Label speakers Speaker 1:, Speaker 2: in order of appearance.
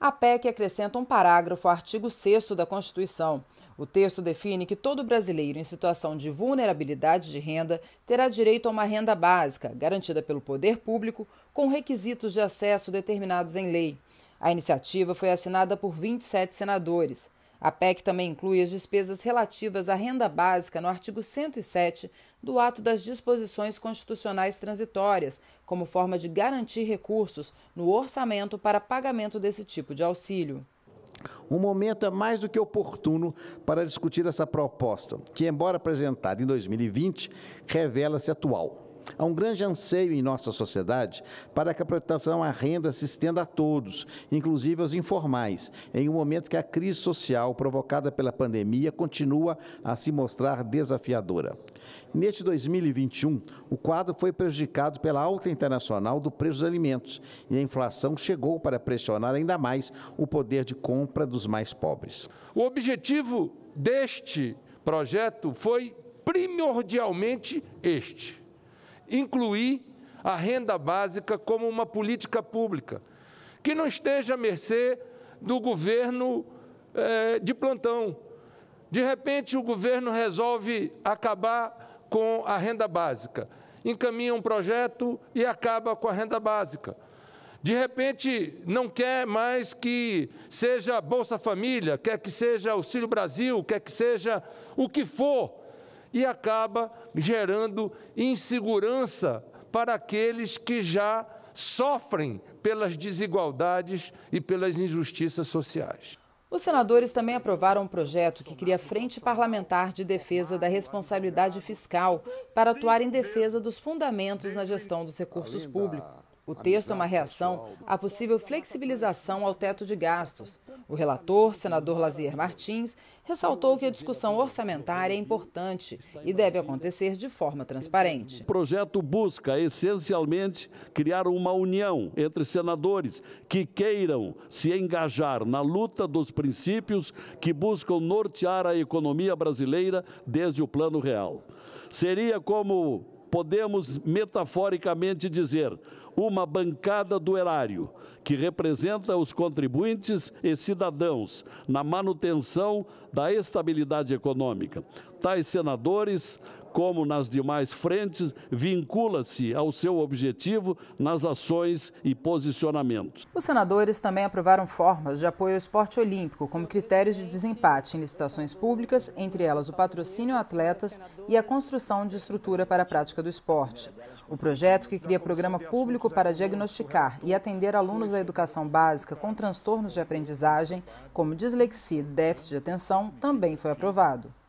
Speaker 1: A PEC acrescenta um parágrafo ao artigo 6 da Constituição. O texto define que todo brasileiro em situação de vulnerabilidade de renda terá direito a uma renda básica, garantida pelo poder público, com requisitos de acesso determinados em lei. A iniciativa foi assinada por 27 senadores. A PEC também inclui as despesas relativas à renda básica no artigo 107 do Ato das Disposições Constitucionais Transitórias, como forma de garantir recursos no orçamento para pagamento desse tipo de auxílio.
Speaker 2: Um momento é mais do que oportuno para discutir essa proposta, que, embora apresentada em 2020, revela-se atual. Há um grande anseio em nossa sociedade para que a proteção à renda se estenda a todos, inclusive aos informais, em um momento que a crise social provocada pela pandemia continua a se mostrar desafiadora. Neste 2021, o quadro foi prejudicado pela alta internacional do preço dos alimentos e a inflação chegou para pressionar ainda mais o poder de compra dos mais pobres.
Speaker 3: O objetivo deste projeto foi primordialmente este incluir a renda básica como uma política pública, que não esteja à mercê do governo eh, de plantão. De repente, o governo resolve acabar com a renda básica, encaminha um projeto e acaba com a renda básica. De repente, não quer mais que seja Bolsa Família, quer que seja Auxílio Brasil, quer que seja o que for e acaba gerando insegurança para aqueles que já sofrem pelas desigualdades e pelas injustiças sociais.
Speaker 1: Os senadores também aprovaram um projeto que cria Frente Parlamentar de Defesa da Responsabilidade Fiscal para atuar em defesa dos fundamentos na gestão dos recursos públicos. O texto é uma reação à possível flexibilização ao teto de gastos. O relator, senador Lazier Martins, ressaltou que a discussão orçamentária é importante e deve acontecer de forma transparente.
Speaker 4: O projeto busca essencialmente criar uma união entre senadores que queiram se engajar na luta dos princípios que buscam nortear a economia brasileira desde o Plano Real. Seria como podemos metaforicamente dizer, uma bancada do erário, que representa os contribuintes e cidadãos na manutenção da estabilidade econômica. Tais senadores como nas demais frentes, vincula-se ao seu objetivo nas ações e posicionamentos.
Speaker 1: Os senadores também aprovaram formas de apoio ao esporte olímpico, como critérios de desempate em licitações públicas, entre elas o patrocínio a atletas e a construção de estrutura para a prática do esporte. O projeto, que cria programa público para diagnosticar e atender alunos da educação básica com transtornos de aprendizagem, como dislexia e déficit de atenção, também foi aprovado.